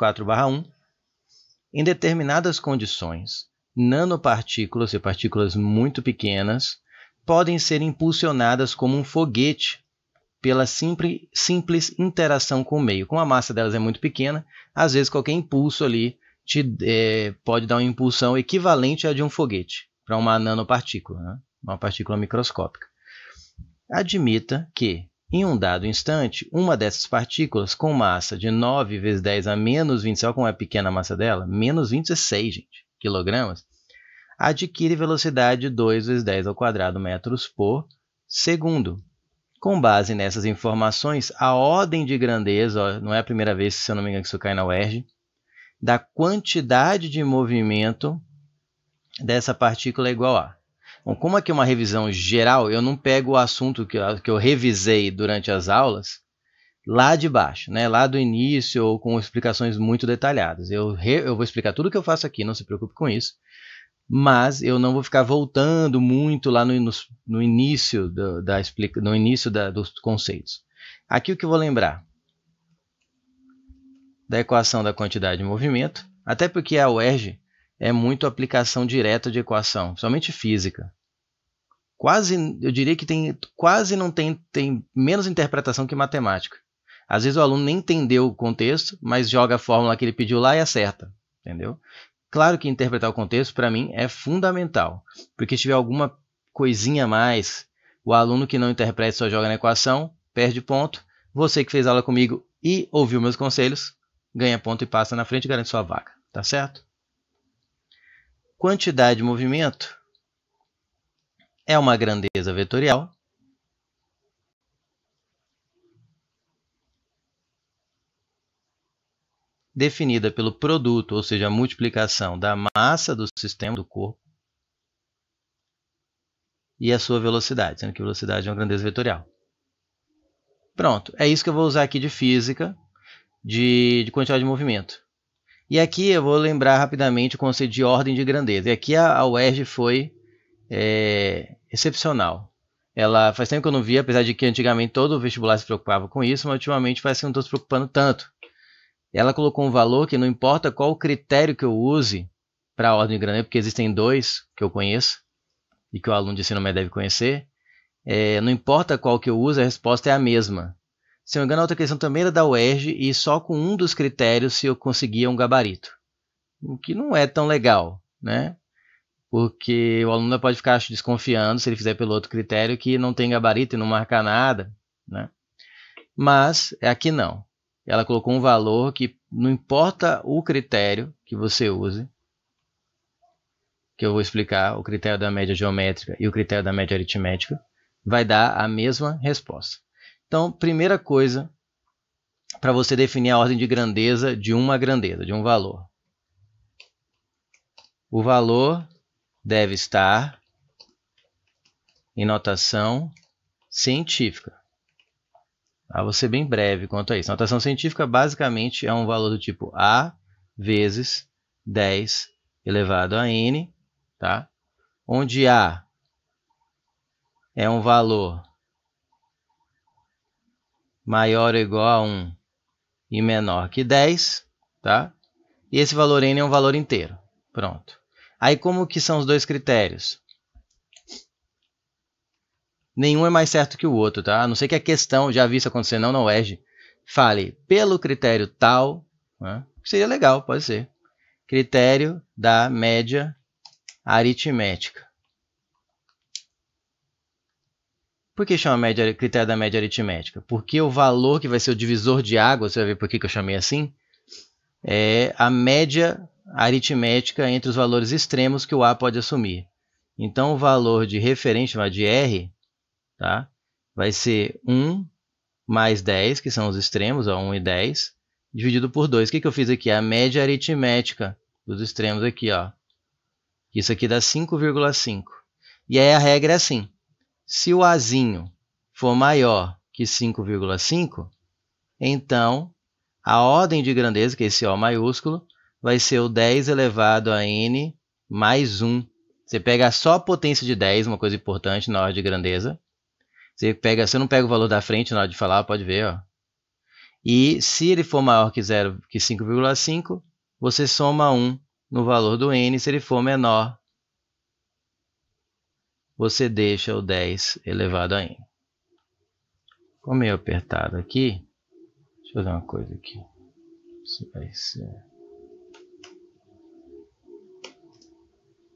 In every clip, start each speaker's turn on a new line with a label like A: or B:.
A: 24/1, em determinadas condições, nanopartículas e partículas muito pequenas podem ser impulsionadas como um foguete pela simples, simples interação com o meio. Como a massa delas é muito pequena, às vezes qualquer impulso ali te, é, pode dar uma impulsão equivalente à de um foguete para uma nanopartícula, né? uma partícula microscópica. Admita que em um dado instante, uma dessas partículas com massa de 9 vezes 10 a menos 20, olha como é pequena massa dela, menos 26, gente, quilogramas, adquire velocidade de 2 vezes 10 ao quadrado metros por segundo. Com base nessas informações, a ordem de grandeza, ó, não é a primeira vez, se eu não me engano, que isso cai na UERJ, da quantidade de movimento dessa partícula é igual a Bom, como aqui é uma revisão geral, eu não pego o assunto que eu, que eu revisei durante as aulas lá de baixo, né? lá do início, ou com explicações muito detalhadas. Eu, re, eu vou explicar tudo que eu faço aqui, não se preocupe com isso. Mas eu não vou ficar voltando muito lá no, no, no início, do, da, no início da, dos conceitos. Aqui o que eu vou lembrar? Da equação da quantidade de movimento, até porque a UERJ é muito aplicação direta de equação, principalmente física. Quase, eu diria que tem quase não tem, tem menos interpretação que matemática. Às vezes o aluno nem entendeu o contexto, mas joga a fórmula que ele pediu lá e acerta, entendeu? Claro que interpretar o contexto para mim é fundamental, porque se tiver alguma coisinha a mais, o aluno que não interpreta só joga na equação, perde ponto. Você que fez aula comigo e ouviu meus conselhos, ganha ponto e passa na frente e garante sua vaga, tá certo? quantidade de movimento é uma grandeza vetorial. Definida pelo produto, ou seja, a multiplicação da massa do sistema do corpo e a sua velocidade, sendo que velocidade é uma grandeza vetorial. Pronto, é isso que eu vou usar aqui de física, de, de quantidade de movimento. E aqui eu vou lembrar rapidamente o conceito de ordem de grandeza. E aqui a, a UERJ foi é, excepcional. Ela faz tempo que eu não via, apesar de que antigamente todo o vestibular se preocupava com isso, mas ultimamente parece que não estou se preocupando tanto. Ela colocou um valor que não importa qual o critério que eu use para a ordem de grandeza, porque existem dois que eu conheço e que o aluno de ensino médio deve conhecer. É, não importa qual que eu use, a resposta é a mesma. Se não me engano, a outra questão também era da UERJ e só com um dos critérios se eu conseguia um gabarito. O que não é tão legal, né? Porque o aluno pode ficar desconfiando se ele fizer pelo outro critério que não tem gabarito e não marca nada, né? Mas é aqui não. Ela colocou um valor que não importa o critério que você use, que eu vou explicar, o critério da média geométrica e o critério da média aritmética, vai dar a mesma resposta. Então, primeira coisa para você definir a ordem de grandeza de uma grandeza, de um valor. O valor deve estar em notação científica. Ah, vou ser bem breve quanto a isso. Notação científica basicamente é um valor do tipo A vezes 10 elevado a N, tá? onde A é um valor maior ou igual a 1 e menor que 10, tá? E esse valor n é um valor inteiro. Pronto. Aí como que são os dois critérios? Nenhum é mais certo que o outro, tá? A não sei que a questão, já vi isso acontecer não na UERJ, fale pelo critério tal, né? seria legal, pode ser. Critério da média aritmética. Por que chama média, critério da média aritmética? Porque o valor que vai ser o divisor de água, você vai ver por que, que eu chamei assim, é a média aritmética entre os valores extremos que o A pode assumir. Então, o valor de referência, de R, tá? vai ser 1 mais 10, que são os extremos, ó, 1 e 10, dividido por 2. O que, que eu fiz aqui? A média aritmética dos extremos aqui. Ó. Isso aqui dá 5,5. E aí a regra é assim. Se o azinho for maior que 5,5, então a ordem de grandeza, que é esse O maiúsculo, vai ser o 10 elevado a n mais 1. Você pega só a potência de 10, uma coisa importante na hora de grandeza. Você, pega, você não pega o valor da frente na hora de falar, pode ver. Ó. E se ele for maior que, 0, que 5,5, você soma 1 no valor do n. Se ele for menor você deixa o 10 elevado a n. Como meio apertado aqui, deixa eu fazer uma coisa aqui. Isso vai ser...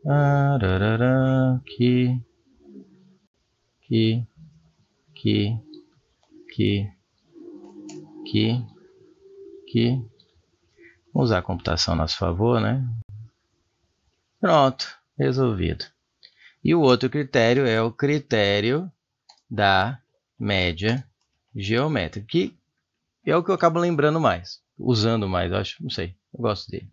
A: Ararará, aqui, aqui, aqui, aqui, aqui, aqui. Vamos usar a computação a nosso favor, né? Pronto, resolvido. E o outro critério é o critério da média geométrica, que é o que eu acabo lembrando mais, usando mais, acho, não sei, eu gosto dele.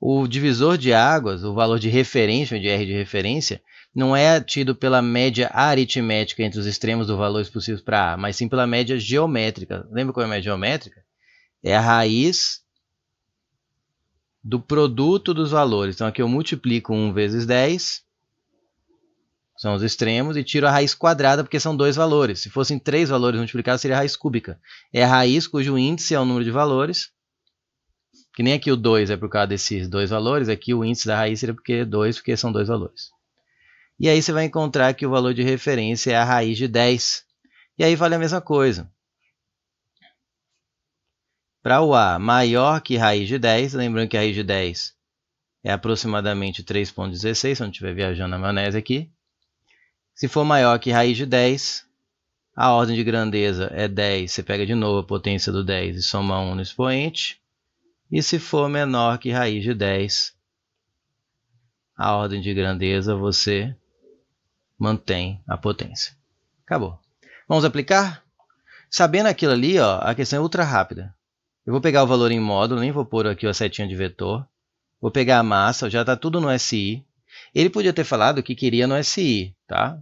A: O divisor de águas, o valor de referência, de R de referência, não é tido pela média aritmética entre os extremos dos valores possíveis para A, mas sim pela média geométrica. Lembra qual é a média geométrica? É a raiz do produto dos valores. Então aqui eu multiplico 1 vezes 10 são os extremos, e tiro a raiz quadrada, porque são dois valores. Se fossem três valores multiplicados, seria a raiz cúbica. É a raiz cujo índice é o número de valores, que nem aqui o 2 é por causa desses dois valores, aqui o índice da raiz seria porque 2, porque são dois valores. E aí você vai encontrar que o valor de referência é a raiz de 10. E aí vale a mesma coisa. Para o a maior que raiz de 10, lembrando que a raiz de 10 é aproximadamente 3,16, se eu não estiver viajando na maionese aqui, se for maior que raiz de 10, a ordem de grandeza é 10, você pega de novo a potência do 10 e soma 1 no expoente. E se for menor que raiz de 10, a ordem de grandeza você mantém a potência. Acabou. Vamos aplicar? Sabendo aquilo ali, ó, a questão é ultra rápida. Eu vou pegar o valor em módulo, nem vou pôr aqui a setinha de vetor. Vou pegar a massa, já está tudo no SI. Ele podia ter falado que queria no SI, tá?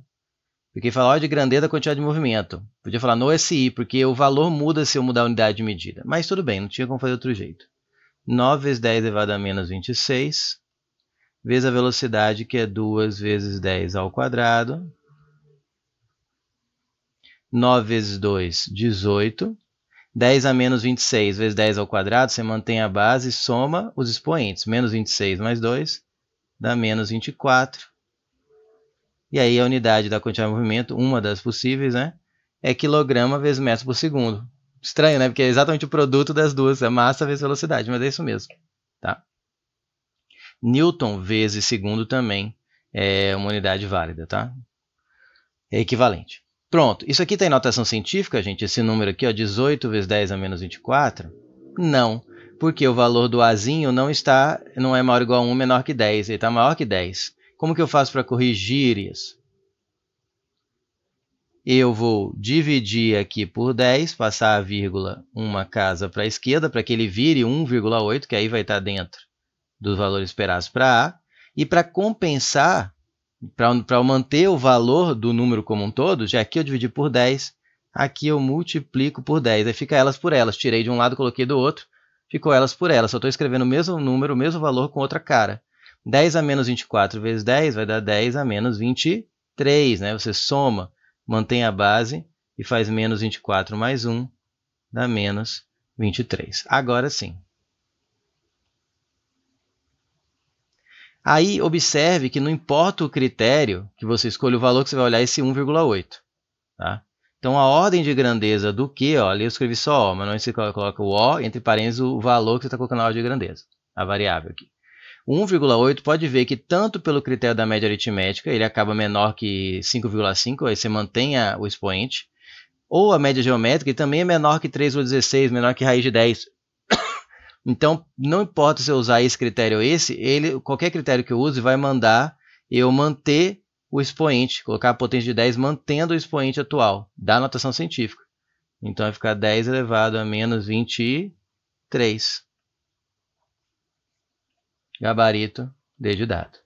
A: Porque ele falou de grandeza da quantidade de movimento. Podia falar no SI, porque o valor muda se eu mudar a unidade de medida. Mas tudo bem, não tinha como fazer outro jeito. 9 vezes 10 elevado a menos 26, vezes a velocidade, que é 2 vezes 10 ao quadrado. 9 vezes 2, 18. 10 a menos 26 vezes 10 ao quadrado, você mantém a base e soma os expoentes. Menos 26 mais 2, dá menos 24. E aí a unidade da quantidade de movimento, uma das possíveis, né? É quilograma vezes metro por segundo. Estranho, né? Porque é exatamente o produto das duas, a é massa vezes velocidade, mas é isso mesmo, tá? Newton vezes segundo também é uma unidade válida, tá? É equivalente. Pronto, isso aqui está em notação científica, gente? Esse número aqui, ó, 18 vezes 10 a menos 24? Não porque o valor do azinho não está, não é maior ou igual a 1 menor que 10, ele está maior que 10. Como que eu faço para corrigir isso? Eu vou dividir aqui por 10, passar a vírgula uma casa para a esquerda, para que ele vire 1,8, que aí vai estar tá dentro dos valores esperados para A. E para compensar, para manter o valor do número como um todo, já que eu dividi por 10, aqui eu multiplico por 10. Aí fica elas por elas. Tirei de um lado, coloquei do outro ficou elas por elas. Só estou escrevendo o mesmo número, o mesmo valor com outra cara. 10 a menos 24 vezes 10 vai dar 10 a menos 23. Né? Você soma, mantém a base e faz menos 24 mais 1, dá menos 23. Agora sim. Aí, observe que não importa o critério que você escolha, o valor que você vai olhar é esse 1,8. Tá? Então, a ordem de grandeza do que, ó, ali eu escrevi só O, mas não você coloca o O, entre parênteses, o valor que você está colocando na ordem de grandeza, a variável aqui. 1,8 pode ver que tanto pelo critério da média aritmética, ele acaba menor que 5,5, aí você mantém a, o expoente, ou a média geométrica, e também é menor que 3,16, menor que raiz de 10. Então, não importa se eu usar esse critério ou esse, ele, qualquer critério que eu use vai mandar eu manter o expoente, colocar a potência de 10 mantendo o expoente atual da notação científica. Então vai ficar 10 elevado a menos 23. Gabarito D de dado.